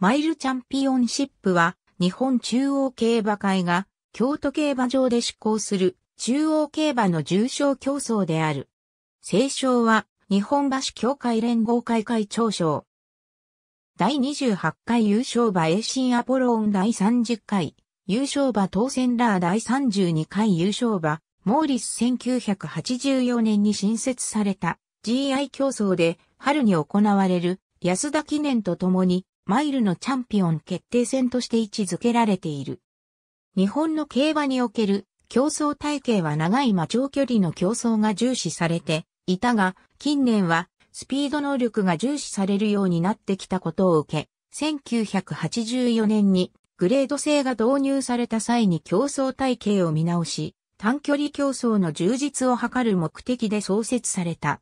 マイルチャンピオンシップは、日本中央競馬会が、京都競馬場で施行する、中央競馬の重賞競争である。聖賞は、日本橋協会連合会会長賞。第28回優勝馬栄進アポローン第30回、優勝馬当選ラー第32回優勝馬、モーリス1984年に新設された GI 競争で春に行われる安田記念とともにマイルのチャンピオン決定戦として位置づけられている。日本の競馬における競争体系は長い間長距離の競争が重視されていたが、近年はスピード能力が重視されるようになってきたことを受け、1984年にグレード制が導入された際に競争体系を見直し、短距離競争の充実を図る目的で創設された。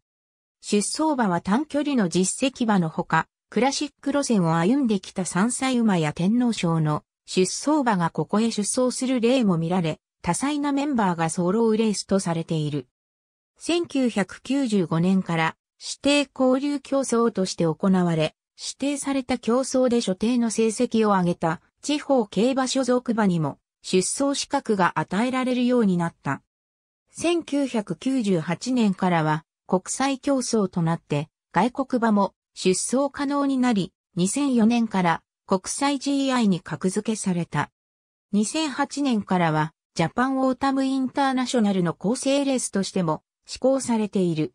出走馬は短距離の実績馬のほか、クラシック路線を歩んできた三歳馬や天皇賞の出走馬がここへ出走する例も見られ、多彩なメンバーが揃うレースとされている。1995年から指定交流競争として行われ、指定された競争で所定の成績を上げた地方競馬所属馬にも出走資格が与えられるようになった。1998年からは国際競争となって外国馬も出走可能になり、2004年から国際 GI に格付けされた。2008年からはジャパンオータムインターナショナルの構成レースとしても施行されている。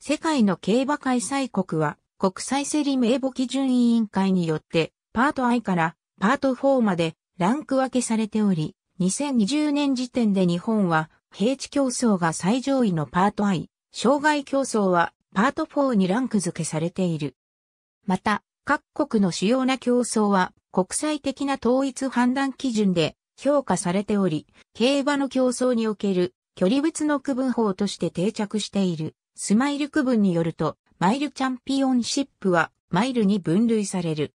世界の競馬開催国は国際セリ名簿基準委員会によってパート I からパート4までランク分けされており、2020年時点で日本は平地競争が最上位のパート I、障害競争はパート4にランク付けされている。また、各国の主要な競争は国際的な統一判断基準で評価されており、競馬の競争における距離別の区分法として定着している。スマイル区分によると、マイルチャンピオンシップはマイルに分類される。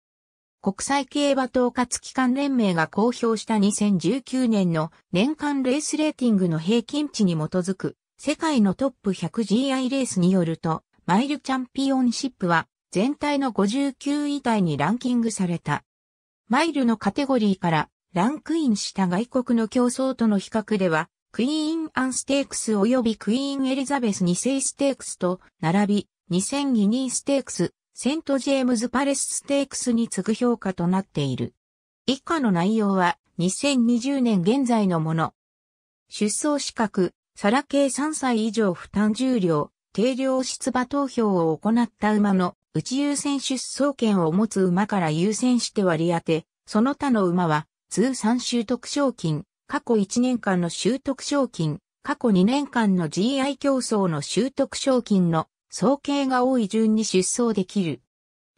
国際競馬統括機関連盟が公表した2019年の年間レースレーティングの平均値に基づく世界のトップ 100GI レースによると、マイルチャンピオンシップは全体の59位台にランキングされた。マイルのカテゴリーからランクインした外国の競争との比較では、クイーンアンステークス及びクイーンエリザベス2世ステークスと並び、2000ギニーステークス、セントジェームズパレスステークスに次ぐ評価となっている。以下の内容は2020年現在のもの。出走資格、皿系3歳以上負担重量、定量出馬投票を行った馬の内優先出走権を持つ馬から優先して割り当て、その他の馬は通算習得賞金、過去1年間の習得賞金、過去2年間の GI 競争の習得賞金の総計が多い順に出走できる。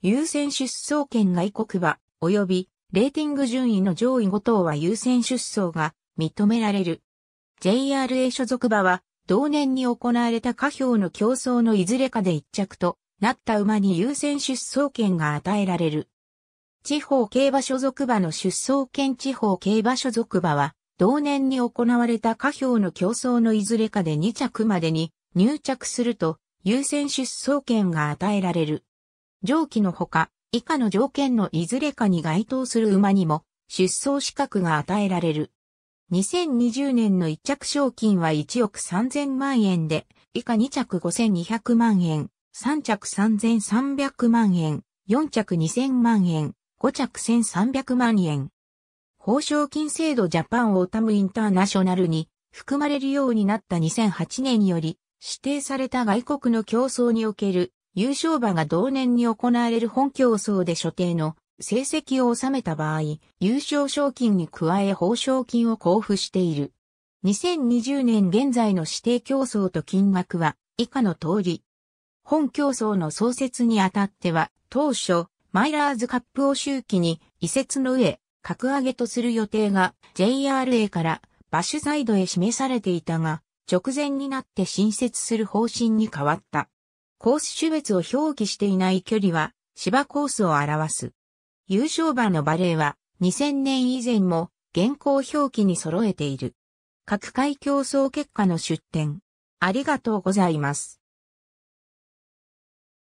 優先出走権外国馬、及びレーティング順位の上位5等は優先出走が認められる。JRA 所属馬は、同年に行われた下表の競争のいずれかで一着となった馬に優先出走権が与えられる。地方競馬所属馬の出走権地方競馬所属馬は、同年に行われた下表の競争のいずれかで2着までに入着すると優先出走権が与えられる。上記のほか、以下の条件のいずれかに該当する馬にも出走資格が与えられる。2020年の1着賞金は1億3000万円で、以下2着5200万円、3着3300万円、4着2000万円、5着1300万円。報奨金制度ジャパンオータムインターナショナルに含まれるようになった2008年により、指定された外国の競争における優勝馬が同年に行われる本競争で所定の成績を収めた場合、優勝賞金に加え報奨金を交付している。2020年現在の指定競争と金額は以下の通り。本競争の創設にあたっては、当初、マイラーズカップを周期に移設の上、格上げとする予定が JRA からバッシュサイドへ示されていたが、直前になって新設する方針に変わった。コース種別を表記していない距離は芝コースを表す。優勝馬のバレーは2000年以前も現行表記に揃えている。各界競争結果の出展。ありがとうございます。